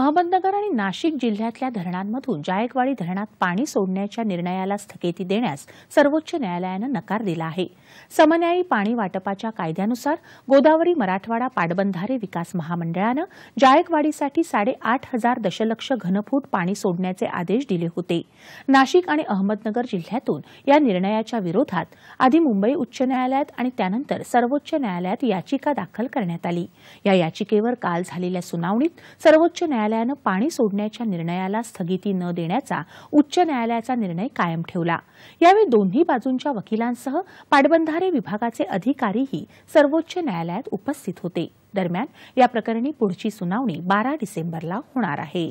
अहमदनगर आणि नाशिक जिल्ह्यातल्या धरणांमधून जायकवाडी धरणात पाणी सोडण्याच्या निर्णयाला स्थगिती देण्यास सर्वोच्च न्यायालयानं नकार दिला आहे समन्यायी पाणी वाटपाच्या कायद्यानुसार गोदावरी मराठवाडा पाटबंधारे विकास महामंडळानं जायकवाडीसाठी साडेआठ हजार दशलक्ष घनफूट पाणी सोडण्याचे आदेश दिले होते नाशिक आणि अहमदनगर जिल्ह्यातून या निर्णयाच्या विरोधात आधी मुंबई उच्च न्यायालयात आणि त्यानंतर सर्वोच्च न्यायालयात याचिका दाखल करण्यात आली या याचिकेवर काल झालेल्या सुनावणीत सर्वोच्च न्यायालय न्यायालयानं पाणी सोडण्याच्या निर्णयाला स्थगिती न देण्याचा उच्च न्यायालयाचा निर्णय कायम ठेवला यावेळी दोन्ही बाजूंच्या वकिलांसह पाटबंधारे विभागाचे अधिकारीही सर्वोच्च न्यायालयात उपस्थित होते दरम्यान या प्रकरणी पुढची सुनावणी बारा डिसेंबरला होणार आहे